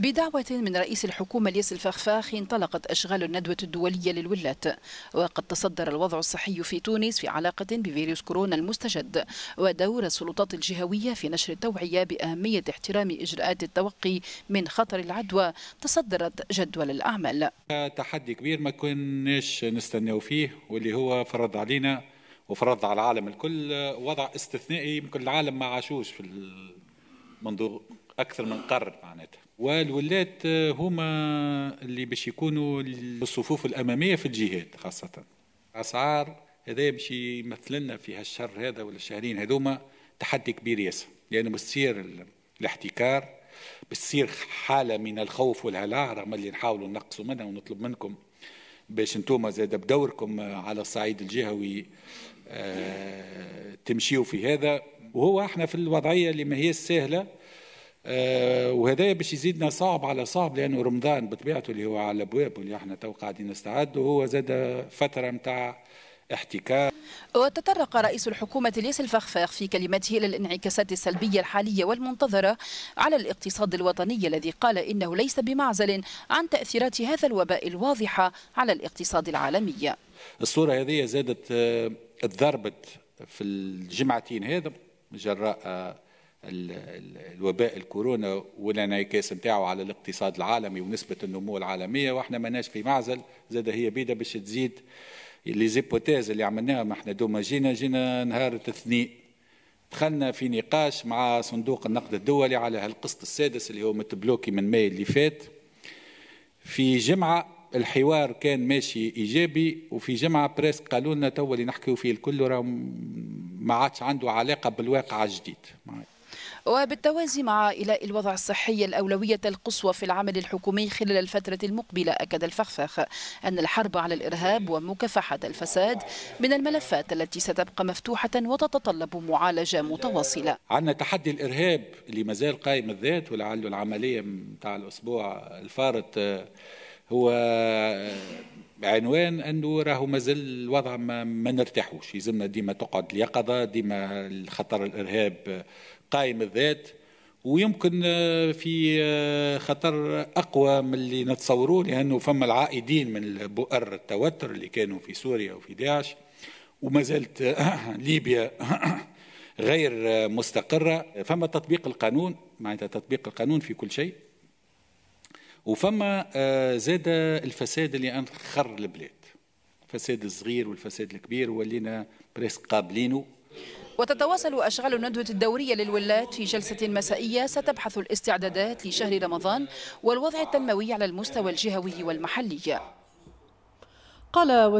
بدعوة من رئيس الحكومة الياس الفخفاخ انطلقت أشغال الندوة الدولية للولات وقد تصدر الوضع الصحي في تونس في علاقة بفيروس كورونا المستجد ودور السلطات الجهوية في نشر التوعية بأهمية احترام إجراءات التوقي من خطر العدوى تصدرت جدول الأعمال تحدي كبير ما كناش نستناو فيه واللي هو فرض علينا وفرض على العالم الكل وضع استثنائي يمكن العالم ما عاشوش في منذ أكثر من قرن معناتها والولات آه، هما اللي باش يكونوا الصفوف الاماميه في الجهاد خاصه اسعار هذا باش يمثل لنا في هالشهر هذا ولا الشهرين هذوما تحدي كبير ياسر لانه بتصير الاحتكار بتصير حاله من الخوف والهلع رغم اللي نحاولوا نقصوا منها ونطلب منكم باش انتم زاد بدوركم آه، على الصعيد الجهوي آه، تمشيوا في هذا وهو احنا في الوضعيه اللي ما هي السهله آه، وهذا باش يزيدنا صعب على صعب لانه رمضان بطبيعته اللي هو على الابواب واللي احنا تو قاعدين نستعدوا هو زاد فتره نتاع احتكار وتطرق رئيس الحكومة الياس الفخفاخ في كلمته إلى الانعكاسات السلبية الحالية والمنتظرة على الاقتصاد الوطني الذي قال إنه ليس بمعزل عن تأثيرات هذا الوباء الواضحة على الاقتصاد العالمي الصورة هذه زادت آه، اتضربت في الجمعتين هذا جراء الوباء الكورونا والانعكاس نتاعو على الاقتصاد العالمي ونسبه النمو العالميه واحنا ماناش في معزل زاد هي بيدا باش تزيد اللي زيبوتيز اللي عملناها ما احنا دوما جينا جينا نهار الاثنين دخلنا في نقاش مع صندوق النقد الدولي على هالقسط السادس اللي هو متبلوكي من ماي اللي فات في جمعه الحوار كان ماشي ايجابي وفي جمعه بريس قالوا لنا تو اللي نحكيو فيه الكل راه ما عادش عنده علاقه بالواقع الجديد معي. وبالتوازي مع إلاء الوضع الصحي الأولوية القصوى في العمل الحكومي خلال الفترة المقبلة أكد الفخفخ أن الحرب على الإرهاب ومكافحة الفساد من الملفات التي ستبقى مفتوحة وتتطلب معالجة متواصلة عندنا تحدي الإرهاب اللي مازال قائم الذات ولعله العملية متاع الأسبوع الفارط هو بعنوان انه راهو مازال الوضع ما, ما نرتاحوش يلزمنا ديما تقعد اليقظه ديما الخطر الارهاب قائم الذات ويمكن آه، في آه، خطر اقوى من اللي نتصوروه لانه فما العائدين من بؤر التوتر اللي كانوا في سوريا وفي داعش وما زالت آه، ليبيا غير مستقره فما تطبيق القانون معناتها تطبيق القانون في كل شيء وفما آه، زاد الفساد اللي انخر البلاد الفساد الصغير والفساد الكبير ولينا بريسك قابلينه وتتواصل أشغال الندوة الدورية للولات في جلسة مسائية ستبحث الاستعدادات لشهر رمضان والوضع التنموي على المستوى الجهوي والمحلي قال